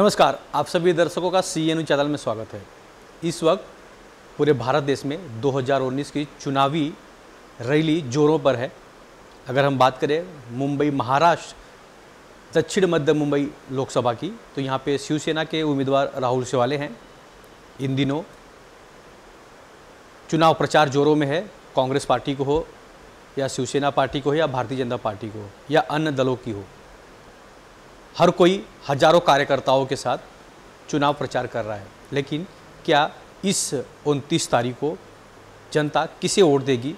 नमस्कार आप सभी दर्शकों का सी एन चैनल में स्वागत है इस वक्त पूरे भारत देश में 2019 की चुनावी रैली जोरों पर है अगर हम बात करें मुंबई महाराष्ट्र दक्षिण मध्य मुंबई लोकसभा की तो यहाँ पे शिवसेना के उम्मीदवार राहुल शिवाले हैं इन दिनों चुनाव प्रचार जोरों में है कांग्रेस पार्टी को हो या शिवसेना पार्टी को हो या भारतीय जनता पार्टी को हो या अन्य दलों की हो हर कोई हजारों कार्यकर्ताओं के साथ चुनाव प्रचार कर रहा है लेकिन क्या इस उनतीस तारीख को जनता किसे वोट देगी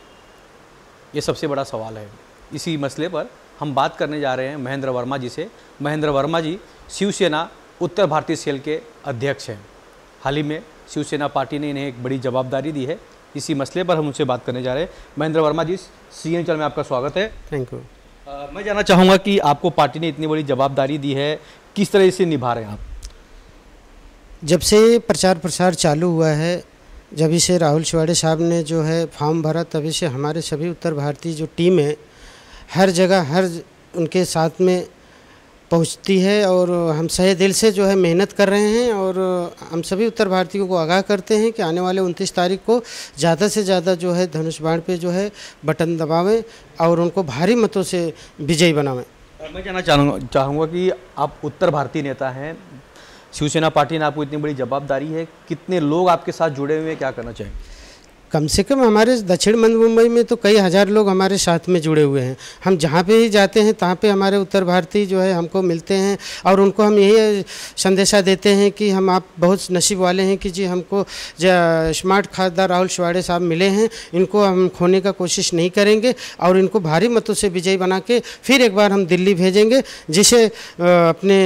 ये सबसे बड़ा सवाल है इसी मसले पर हम बात करने जा रहे हैं महेंद्र वर्मा जी से महेंद्र वर्मा जी शिवसेना उत्तर भारतीय सेल के अध्यक्ष हैं हाल ही में शिवसेना पार्टी ने इन्हें एक बड़ी जवाबदारी दी है इसी मसले पर हम उनसे बात करने जा रहे हैं महेंद्र वर्मा जी सी एन में आपका स्वागत है थैंक यू आ, मैं जानना चाहूँगा कि आपको पार्टी ने इतनी बड़ी जवाबदारी दी है किस तरह से निभा रहे हैं आप जब से प्रचार प्रसार चालू हुआ है जब से राहुल शिवाड़े साहब ने जो है फॉर्म भरा तभी से हमारे सभी उत्तर भारतीय जो टीम है हर जगह हर उनके साथ में पहुंचती है और हम सहे दिल से जो है मेहनत कर रहे हैं और हम सभी उत्तर भारतीयों को आगाह करते हैं कि आने वाले उनतीस तारीख को ज़्यादा से ज़्यादा जो है धनुष बाण पे जो है बटन दबावें और उनको भारी मतों से विजयी बनावें मैं कहना चाहूँगा चाहूँगा कि आप उत्तर भारतीय नेता हैं शिवसेना पार्टी ने आपको इतनी बड़ी जवाबदारी है कितने लोग आपके साथ जुड़े हुए हैं क्या करना चाहेंगे कम से कम हमारे दक्षिण मध्य मुंबई में तो कई हज़ार लोग हमारे साथ में जुड़े हुए हैं हम जहाँ पे ही जाते हैं तहाँ पे हमारे उत्तर भारतीय जो है हमको मिलते हैं और उनको हम यही संदेशा देते हैं कि हम आप बहुत नसीब वाले हैं कि जी हमको स्मार्ट खासदार राहुल शिवाड़े साहब मिले हैं इनको हम खोने का कोशिश नहीं करेंगे और इनको भारी मतों से विजयी बना के फिर एक बार हम दिल्ली भेजेंगे जिसे अपने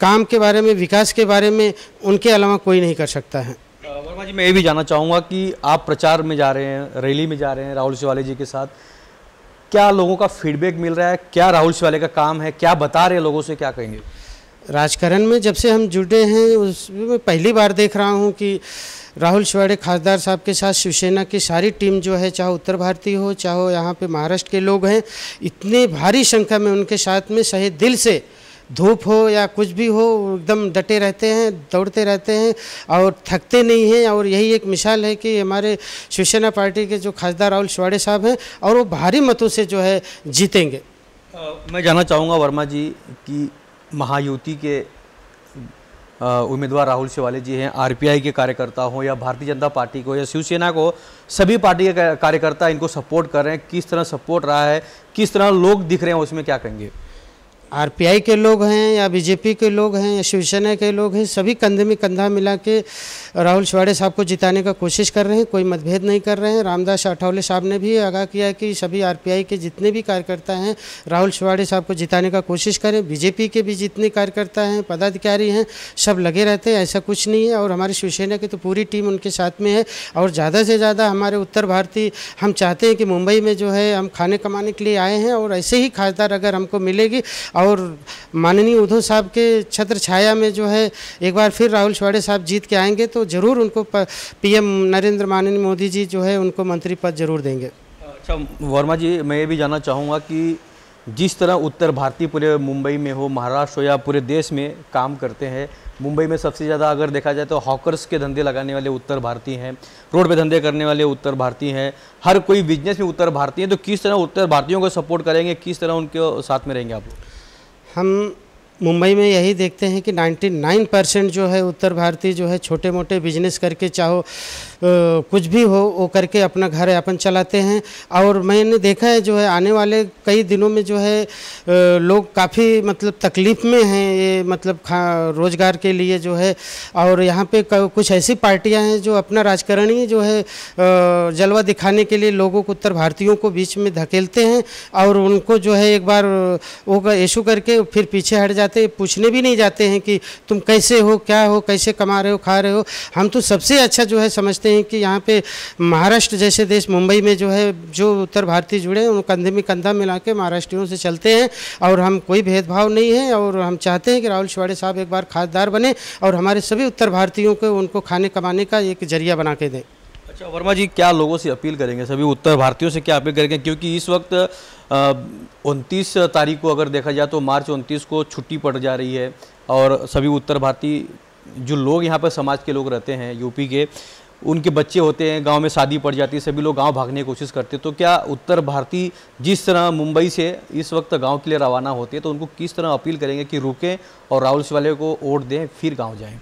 काम के बारे में विकास के बारे में उनके अलावा कोई नहीं कर सकता है वर्मा जी मैं ये भी जानना चाहूँगा कि आप प्रचार में जा रहे हैं रैली में जा रहे हैं राहुल शिवाले जी के साथ क्या लोगों का फीडबैक मिल रहा है क्या राहुल शिवाले का काम है क्या बता रहे हैं लोगों से क्या कहेंगे राजकरण में जब से हम जुड़े हैं उसमें मैं पहली बार देख रहा हूँ कि राहुल शिवाड़े खासदार साहब के साथ शिवसेना की सारी टीम जो है चाहे उत्तर भारतीय हो चाहे यहाँ पे महाराष्ट्र के लोग हैं इतने भारी संख्या में उनके साथ में सही दिल से धूप हो या कुछ भी हो एकदम डटे रहते हैं दौड़ते रहते हैं और थकते नहीं हैं और यही एक मिसाल है कि हमारे शिवसेना पार्टी के जो खासदार राहुल शिवाड़े साहब हैं और वो भारी मतों से जो है जीतेंगे मैं जानना चाहूँगा वर्मा जी कि महायुति के उम्मीदवार राहुल शिवाले जी हैं आरपीआई के कार्यकर्ता हो या भारतीय जनता पार्टी को या शिवसेना को सभी पार्टी के कार्यकर्ता इनको सपोर्ट कर रहे हैं किस तरह सपोर्ट रहा है किस तरह लोग दिख रहे हैं उसमें क्या कहेंगे आरपीआई के लोग हैं या बीजेपी के लोग हैं या शिवसेना के लोग हैं सभी कंधे में कंधा मिला के राहुल शिवाड़े साहब को जिताने का कोशिश कर रहे हैं कोई मतभेद नहीं कर रहे हैं रामदास अठावले साहब ने भी आगाह किया कि सभी आरपीआई के जितने भी कार्यकर्ता हैं राहुल शिवाड़े साहब को जिताने का कोशिश करें बीजेपी के भी जितने कार्यकर्ता हैं पदाधिकारी हैं सब लगे रहते हैं ऐसा कुछ नहीं है और हमारी शिवसेना की तो पूरी टीम उनके साथ में है और ज़्यादा से ज़्यादा हमारे उत्तर भारतीय हम चाहते हैं कि मुंबई में जो है हम खाने कमाने के लिए आए हैं और ऐसे ही खासदार अगर हमको मिलेगी और और माननीय उद्धव साहब के छत्र छाया में जो है एक बार फिर राहुल शिवाड़े साहब जीत के आएंगे तो ज़रूर उनको पीएम नरेंद्र माननीय मोदी जी जो है उनको मंत्री पद जरूर देंगे अच्छा वर्मा जी मैं ये भी जानना चाहूँगा कि जिस तरह उत्तर भारतीय पूरे मुंबई में हो महाराष्ट्र हो या पूरे देश में काम करते हैं मुंबई में सबसे ज़्यादा अगर देखा जाए तो हॉकर्स के धंधे लगाने वाले उत्तर भारतीय हैं रोड पे धंधे करने वाले उत्तर भारतीय हैं हर कोई बिजनेस में उत्तर भारतीय हैं तो किस तरह उत्तर भारतीयों को सपोर्ट करेंगे किस तरह उनके साथ में रहेंगे आप लोग 한 मुंबई में यही देखते हैं कि 99 परसेंट जो है उत्तर भारतीय जो है छोटे मोटे बिजनेस करके चाहो कुछ भी हो वो करके अपना घर यापन चलाते हैं और मैंने देखा है जो है आने वाले कई दिनों में जो है लोग काफ़ी मतलब तकलीफ़ में हैं ये मतलब रोज़गार के लिए जो है और यहाँ पे कुछ ऐसी पार्टियाँ हैं जो अपना राजकरणी जो है जलवा दिखाने के लिए लोगों को उत्तर भारतीयों को बीच में धकेलते हैं और उनको जो है एक बार वो इशू करके फिर पीछे हट जाते पूछने भी नहीं जाते हैं कि तुम कैसे हो क्या हो कैसे कमा रहे हो खा रहे हो हम तो सबसे अच्छा जो है समझते हैं कि यहाँ पे महाराष्ट्र जैसे देश मुंबई में जो है जो उत्तर भारतीय जुड़े हैं उन कंधे में कंधा मिला के महाराष्ट्रियों से चलते हैं और हम कोई भेदभाव नहीं है और हम चाहते हैं कि राहुल शिवाड़े साहब एक बार खासदार बने और हमारे सभी उत्तर भारतीयों को उनको खाने कमाने का एक जरिया बना के दें अच्छा वर्मा जी क्या लोगों से अपील करेंगे सभी उत्तर भारतीयों से क्या अपील करेंगे क्योंकि इस वक्त उनतीस तारीख को अगर देखा जाए तो मार्च उनतीस को छुट्टी पड़ जा रही है और सभी उत्तर भारतीय जो लोग यहाँ पर समाज के लोग रहते हैं यूपी के उनके बच्चे होते हैं गांव में शादी पड़ जाती है सभी लोग गांव भागने की कोशिश करते हैं तो क्या उत्तर भारतीय जिस तरह मुंबई से इस वक्त गांव के लिए रवाना होते हैं तो उनको किस तरह अपील करेंगे कि रुकें और राहुल शिवाले को वोट दें फिर गांव जाएं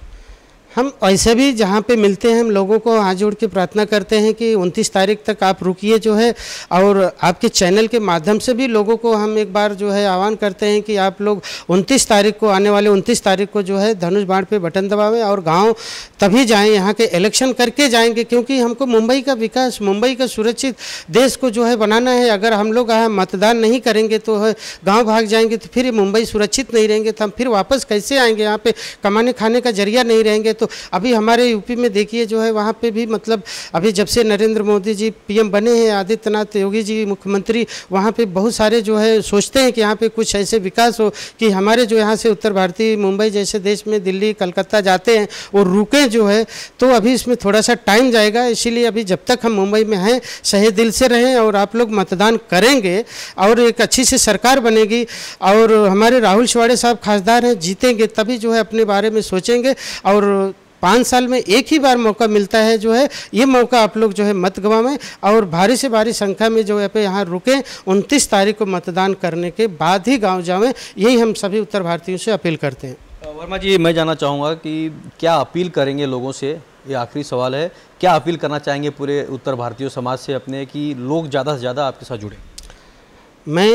हम ऐसे भी जहाँ पे मिलते हैं हम लोगों को हाथ जोड़ के प्रार्थना करते हैं कि 29 तारीख तक आप रुकिए जो है और आपके चैनल के माध्यम से भी लोगों को हम एक बार जो है आह्वान करते हैं कि आप लोग 29 तारीख को आने वाले 29 तारीख को जो है धनुष बाढ़ पे बटन दबावें और गांव तभी जाएं यहाँ के इलेक्शन करके जाएंगे क्योंकि हमको मुंबई का विकास मुंबई का सुरक्षित देश को जो है बनाना है अगर हम लोग मतदान नहीं करेंगे तो गाँव भाग जाएंगे तो फिर मुंबई सुरक्षित नहीं रहेंगे तो हम फिर वापस कैसे आएँगे यहाँ पर कमाने खाने का जरिया नहीं रहेंगे तो तो अभी हमारे यूपी में देखिए जो है वहाँ पे भी मतलब अभी जब से नरेंद्र मोदी जी पीएम बने हैं आदित्यनाथ योगी जी मुख्यमंत्री वहाँ पे बहुत सारे जो है सोचते हैं कि यहाँ पे कुछ ऐसे विकास हो कि हमारे जो यहाँ से उत्तर भारतीय मुंबई जैसे देश में दिल्ली कलकत्ता जाते हैं और रुकें जो है तो अभी इसमें थोड़ा सा टाइम जाएगा इसीलिए अभी जब तक हम मुंबई में हैं सही दिल से रहें और आप लोग मतदान करेंगे और एक अच्छी सी सरकार बनेगी और हमारे राहुल शिवाड़े साहब खासदार हैं जीतेंगे तभी जो है अपने बारे में सोचेंगे और पाँच साल में एक ही बार मौका मिलता है जो है ये मौका आप लोग जो है मत गवाएं और भारी से भारी संख्या में जो है यहाँ रुकें उनतीस तारीख को मतदान करने के बाद ही गाँव जाएँ यही हम सभी उत्तर भारतीयों से अपील करते हैं वर्मा जी मैं जानना चाहूँगा कि क्या अपील करेंगे लोगों से ये आखिरी सवाल है क्या अपील करना चाहेंगे पूरे उत्तर भारतीय समाज से अपने कि लोग ज़्यादा से ज़्यादा आपके साथ जुड़े मैं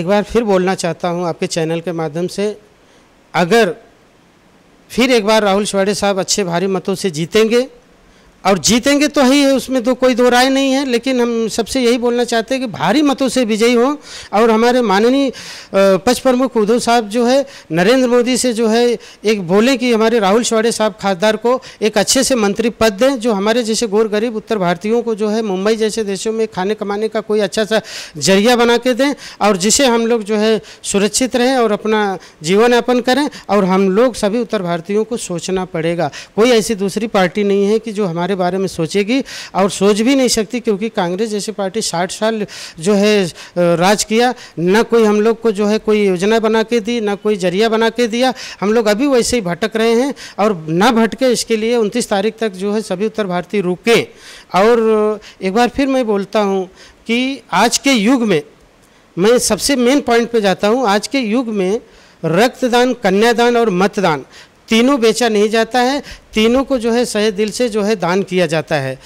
एक बार फिर बोलना चाहता हूँ आपके चैनल के माध्यम से अगर फिर एक बार राहुल शिवाड़े साहब अच्छे भारी मतों से जीतेंगे और जीतेंगे तो ही है उसमें तो कोई दो राय नहीं है लेकिन हम सबसे यही बोलना चाहते हैं कि भारी मतों से विजयी हों और हमारे माननीय पच प्रमुख उद्धव साहब जो है नरेंद्र मोदी से जो है एक बोले कि हमारे राहुल शवाड़े साहब खासदार को एक अच्छे से मंत्री पद दें जो हमारे जैसे गोर गरीब उत्तर भारतीयों को जो है मुंबई जैसे देशों में खाने कमाने का कोई अच्छा सा जरिया बना के दें और जिसे हम लोग जो है सुरक्षित रहें और अपना जीवन यापन करें और हम लोग सभी उत्तर भारतीयों को सोचना पड़ेगा कोई ऐसी दूसरी पार्टी नहीं है कि जो हमारे हमारे बारे में सोचेगी और सोच भी नहीं सकती क्योंकि कांग्रेस जैसी पार्टी साठ साल जो है राज किया न कोई हम लोग को जो है कोई योजना बना के दी ना कोई जरिया बना के दिया हम लोग अभी वैसे ही भटक रहे हैं और ना भटके इसके लिए उनतीस तारीख तक जो है सभी उत्तर भारतीय रुके और एक बार फिर मैं बोलता हूँ कि आज के युग में मैं सबसे मेन पॉइंट पे जाता हूँ आज के युग में रक्तदान कन्यादान और मतदान तीनों बेचा नहीं जाता है तीनों को जो है सहे दिल से जो है दान किया जाता है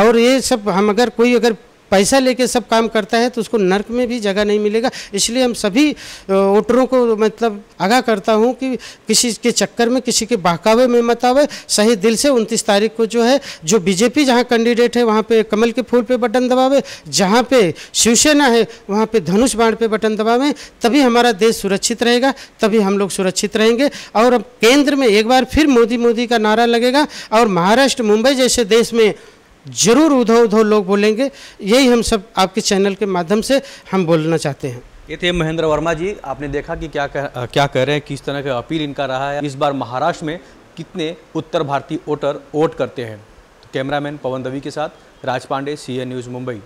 और ये सब हम अगर कोई अगर पैसा लेके सब काम करता है तो उसको नर्क में भी जगह नहीं मिलेगा इसलिए हम सभी वोटरों को मतलब आगाह करता हूँ कि किसी के चक्कर में किसी के बहकावे में मत आवे सही दिल से उनतीस तारीख को जो है जो बीजेपी जहाँ कैंडिडेट है वहाँ पे कमल के फूल पे बटन दबावे जहाँ पे शिवसेना है वहाँ पे धनुष बाण पे बटन दबावें तभी हमारा देश सुरक्षित रहेगा तभी हम लोग सुरक्षित रहेंगे और अब केंद्र में एक बार फिर मोदी मोदी का नारा लगेगा और महाराष्ट्र मुंबई जैसे देश में जरूर उधो उधो लोग बोलेंगे यही हम सब आपके चैनल के माध्यम से हम बोलना चाहते हैं ये थे महेंद्र वर्मा जी आपने देखा कि क्या कह, क्या कह रहे हैं किस तरह का अपील इनका रहा है इस बार महाराष्ट्र में कितने उत्तर भारतीय वोटर वोट करते हैं तो कैमरामैन पवन दवी के साथ राज पांडे सी न्यूज़ मुंबई